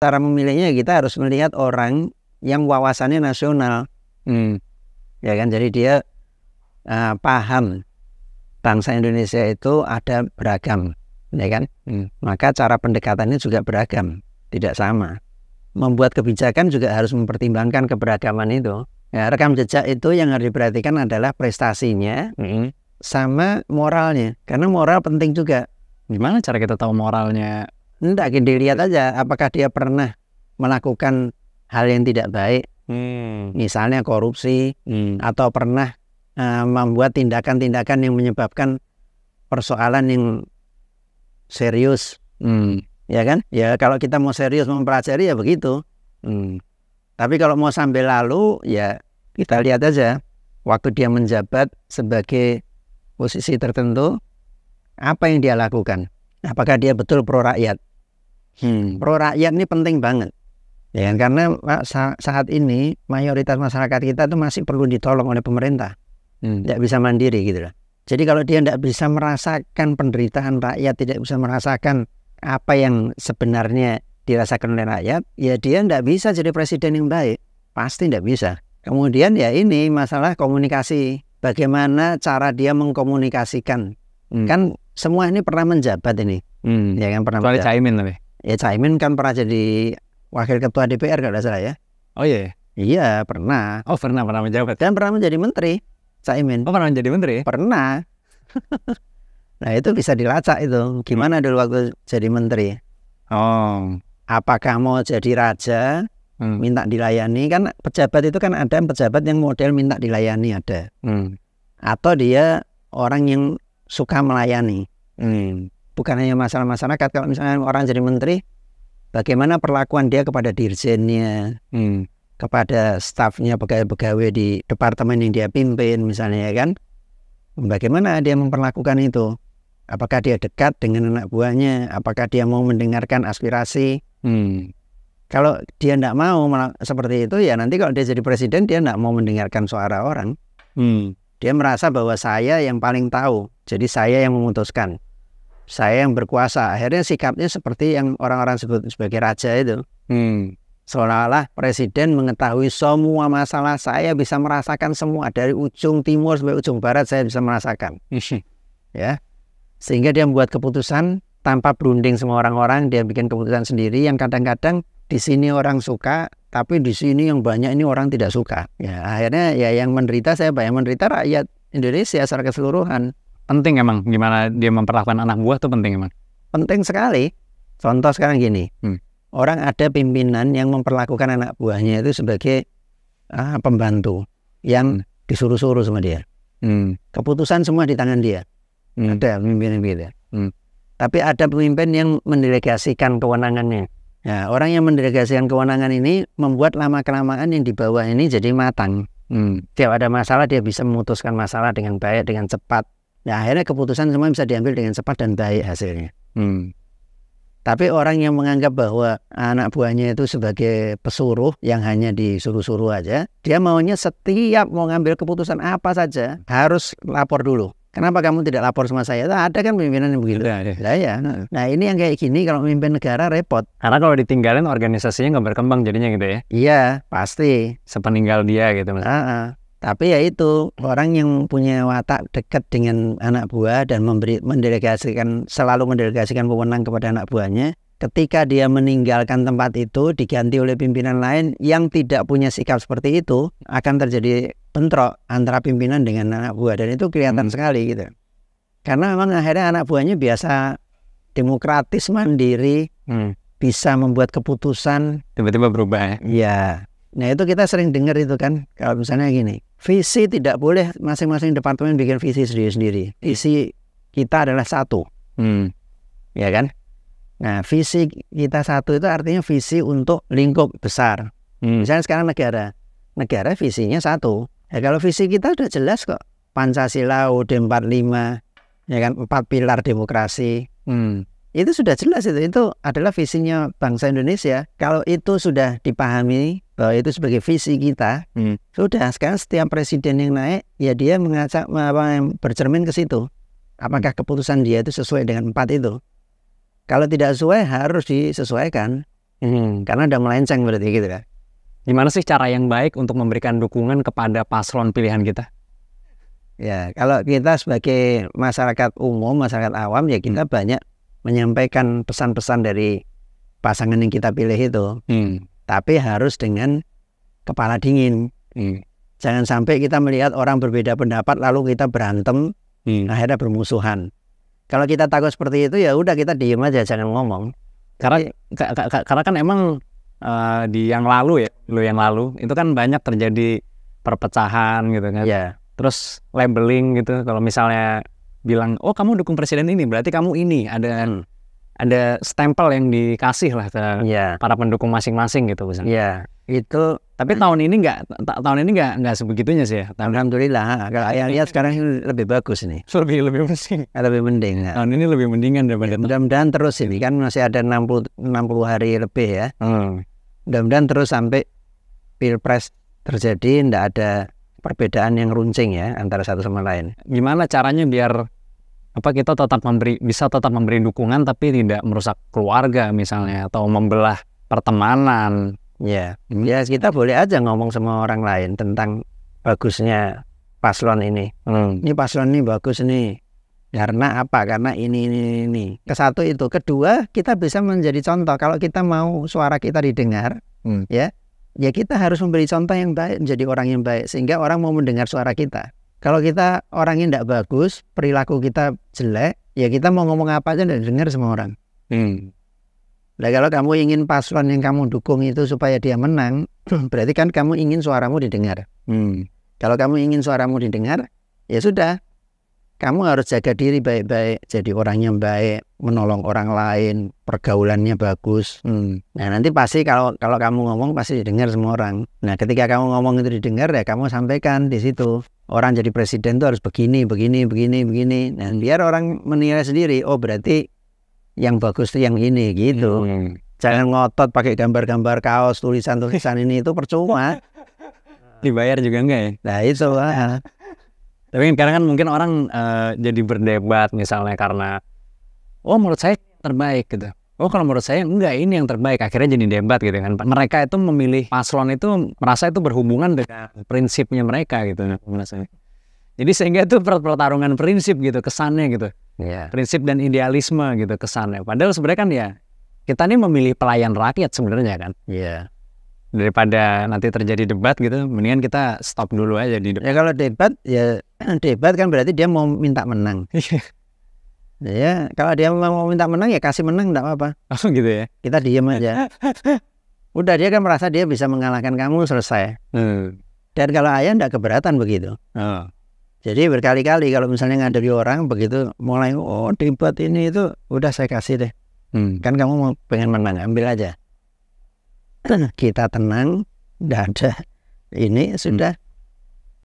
cara memilihnya kita harus melihat orang yang wawasannya nasional hmm. ya kan jadi dia uh, paham bangsa Indonesia itu ada beragam ya kan hmm. maka cara pendekatannya juga beragam tidak sama membuat kebijakan juga harus mempertimbangkan keberagaman itu ya, rekam jejak itu yang harus diperhatikan adalah prestasinya hmm. sama moralnya karena moral penting juga gimana cara kita tahu moralnya Enggak, dilihat aja apakah dia pernah melakukan hal yang tidak baik. Hmm. Misalnya korupsi hmm. atau pernah uh, membuat tindakan-tindakan yang menyebabkan persoalan yang serius. Hmm. Ya kan? Ya kalau kita mau serius mempelajari ya begitu. Hmm. Tapi kalau mau sampai lalu ya kita lihat aja waktu dia menjabat sebagai posisi tertentu apa yang dia lakukan apakah dia betul pro rakyat. Hmm. Pro rakyat ini penting banget. Ya kan karena saat ini mayoritas masyarakat kita itu masih perlu ditolong oleh pemerintah. Hmm. Tidak bisa mandiri gitu lah. Jadi kalau dia tidak bisa merasakan penderitaan rakyat, tidak bisa merasakan apa yang sebenarnya dirasakan oleh rakyat, ya dia tidak bisa jadi presiden yang baik. Pasti tidak bisa. Kemudian ya ini masalah komunikasi. Bagaimana cara dia mengkomunikasikan. Hmm. Kan semua ini pernah menjabat ini. Hmm. Ya kan pernah. menjabat. Caimin tapi. Ya Caimin kan pernah jadi wakil ketua DPR kalau salah ya. Oh iya, iya. Iya pernah. Oh pernah pernah menjabat. Dan pernah menjadi menteri Caimin. Oh pernah menjadi menteri. Pernah. nah itu bisa dilacak itu. Gimana dulu waktu jadi menteri? Oh. Apakah mau jadi raja? Hmm. Minta dilayani kan pejabat itu kan ada pejabat yang model minta dilayani ada. Hmm. Atau dia orang yang suka melayani. Hmm. Bukan hanya masalah masyarakat. Kalau misalnya orang jadi menteri, bagaimana perlakuan dia kepada dirjennya, hmm. kepada stafnya, pegawai-pegawai di departemen yang dia pimpin misalnya ya kan. Bagaimana dia memperlakukan itu? Apakah dia dekat dengan anak buahnya? Apakah dia mau mendengarkan aspirasi? Hmm. Kalau dia tidak mau seperti itu ya nanti kalau dia jadi presiden dia tidak mau mendengarkan suara orang. Hmm. Dia merasa bahwa saya yang paling tahu, jadi saya yang memutuskan. Saya yang berkuasa. Akhirnya sikapnya seperti yang orang-orang sebut sebagai raja itu. Hmm. Seolah-olah presiden mengetahui semua masalah saya bisa merasakan semua dari ujung timur sampai ujung barat saya bisa merasakan. ya. Sehingga dia membuat keputusan tanpa berunding semua orang-orang, dia bikin keputusan sendiri yang kadang-kadang di sini orang suka, tapi di sini yang banyak ini orang tidak suka ya akhirnya ya yang menderita saya yang menderita rakyat Indonesia secara keseluruhan penting emang gimana dia memperlakukan anak buah tuh penting emang penting sekali contoh sekarang gini hmm. orang ada pimpinan yang memperlakukan anak buahnya itu sebagai ah, pembantu yang hmm. disuruh-suruh sama dia hmm. keputusan semua di tangan dia hmm. ada pimpinan gitu hmm. tapi ada pemimpin yang mendelegasikan kewenangannya Ya orang yang mendelegasikan kewenangan ini membuat lama-kelamaan yang di bawah ini jadi matang. Hmm. Tiap ada masalah dia bisa memutuskan masalah dengan baik, dengan cepat. Nah, akhirnya keputusan semua bisa diambil dengan cepat dan baik hasilnya. Hmm. Tapi orang yang menganggap bahwa anak buahnya itu sebagai pesuruh yang hanya disuruh-suruh aja, dia maunya setiap mau ngambil keputusan apa saja harus lapor dulu. Kenapa kamu tidak lapor sama saya? Nah, ada kan pimpinan yang begitu. Ada, ada. Nah, ya. nah ini yang kayak gini kalau memimpin negara repot. Karena kalau ditinggalin organisasinya nggak berkembang jadinya gitu ya? Iya pasti. Sepeninggal dia gitu Uh -uh. Tapi ya itu orang yang punya watak dekat dengan anak buah dan memberi mendelegasikan selalu mendelegasikan wewenang kepada anak buahnya. Ketika dia meninggalkan tempat itu diganti oleh pimpinan lain yang tidak punya sikap seperti itu akan terjadi bentrok antara pimpinan dengan anak buah dan itu kelihatan hmm. sekali gitu. Karena memang akhirnya anak buahnya biasa demokratis mandiri, hmm. bisa membuat keputusan tiba-tiba berubah ya. ya Nah, itu kita sering dengar itu kan kalau misalnya gini, visi tidak boleh masing-masing departemen bikin visi sendiri-sendiri. Visi kita adalah satu. Hmm. Ya kan? Nah, visi kita satu itu artinya visi untuk lingkup besar. Hmm. Misalnya sekarang negara, negara visinya satu, Ya kalau visi kita sudah jelas kok. Pancasila, UUD 45, ya kan empat pilar demokrasi. Hmm. Itu sudah jelas itu itu adalah visinya bangsa Indonesia. Kalau itu sudah dipahami bahwa itu sebagai visi kita, hmm. sudah sekarang setiap presiden yang naik ya dia mengajak apa, bercermin ke situ. Apakah keputusan dia itu sesuai dengan empat itu? Kalau tidak sesuai harus disesuaikan. Hmm. Karena ada melenceng berarti gitu ya. Gimana sih cara yang baik untuk memberikan dukungan kepada paslon pilihan kita? Ya, kalau kita sebagai masyarakat umum, masyarakat awam ya kita hmm. banyak menyampaikan pesan-pesan dari pasangan yang kita pilih itu. Hmm. Tapi harus dengan kepala dingin. Hmm. Jangan sampai kita melihat orang berbeda pendapat lalu kita berantem, hmm. akhirnya bermusuhan. Kalau kita takut seperti itu ya udah kita diem aja jangan ngomong. Karena karena kan emang uh, di yang lalu ya, lu yang lalu itu kan banyak terjadi perpecahan gitu kan. Yeah. Terus labeling gitu kalau misalnya bilang oh kamu dukung presiden ini berarti kamu ini ada kan? hmm ada stempel yang dikasih lah ke yeah. para pendukung masing-masing gitu misalnya. Iya. Yeah. Itu tapi tahun ini enggak ta tahun ini enggak enggak sebegitunya sih ya. Tahun Alhamdulillah. Kalau yang lihat sekarang lebih bagus nih. Lebih lebih mending. Lebih mending. Ya. Tahun ini lebih mendingan daripada. Ya, mudah-mudahan terus ini kan masih ada 60 60 hari lebih ya. Hmm. Mudah-mudahan terus sampai pilpres terjadi enggak ada perbedaan yang runcing ya antara satu sama lain. Gimana caranya biar apa kita tetap memberi bisa tetap memberi dukungan tapi tidak merusak keluarga misalnya atau membelah pertemanan ya hmm. ya kita boleh aja ngomong sama orang lain tentang bagusnya paslon ini hmm. ini paslon ini bagus nih karena apa karena ini ini ini kesatu itu kedua kita bisa menjadi contoh kalau kita mau suara kita didengar hmm. ya ya kita harus memberi contoh yang baik menjadi orang yang baik sehingga orang mau mendengar suara kita kalau kita orangnya tidak bagus, perilaku kita jelek, ya kita mau ngomong apa aja dan dengar semua orang. Hmm. Nah kalau kamu ingin paslon yang kamu dukung itu supaya dia menang, berarti kan kamu ingin suaramu didengar. Hmm. Kalau kamu ingin suaramu didengar, ya sudah kamu harus jaga diri baik-baik, jadi orang yang baik, menolong orang lain, pergaulannya bagus. Hmm. Nah nanti pasti kalau kalau kamu ngomong pasti didengar semua orang. Nah ketika kamu ngomong itu didengar ya kamu sampaikan di situ. Orang jadi presiden itu harus begini, begini, begini, begini. Nah biar orang menilai sendiri. Oh berarti yang bagus itu yang ini gitu. Hmm. Jangan ngotot pakai gambar-gambar kaos, tulisan-tulisan ini itu percuma. Dibayar juga enggak ya? Nah itu lah. Tapi kan kadang kan mungkin orang uh, jadi berdebat misalnya karena oh menurut saya terbaik gitu. Oh kalau menurut saya enggak ini yang terbaik akhirnya jadi debat gitu kan. Mereka itu memilih paslon itu merasa itu berhubungan dengan prinsipnya mereka gitu Jadi sehingga itu pertarungan prinsip gitu kesannya gitu. Yeah. Prinsip dan idealisme gitu kesannya. Padahal sebenarnya kan ya kita ini memilih pelayan rakyat sebenarnya kan. Iya. Yeah daripada nanti terjadi debat gitu mendingan kita stop dulu aja di debat. ya kalau debat ya debat kan berarti dia mau minta menang iya. ya kalau dia mau minta menang ya kasih menang tidak apa-apa oh gitu ya kita diem aja udah dia kan merasa dia bisa mengalahkan kamu selesai hmm. dan kalau ayah tidak keberatan begitu oh. jadi berkali-kali kalau misalnya ngadepi orang begitu mulai oh debat ini itu udah saya kasih deh hmm. kan kamu mau pengen menang ambil aja kita tenang, tidak ada ini sudah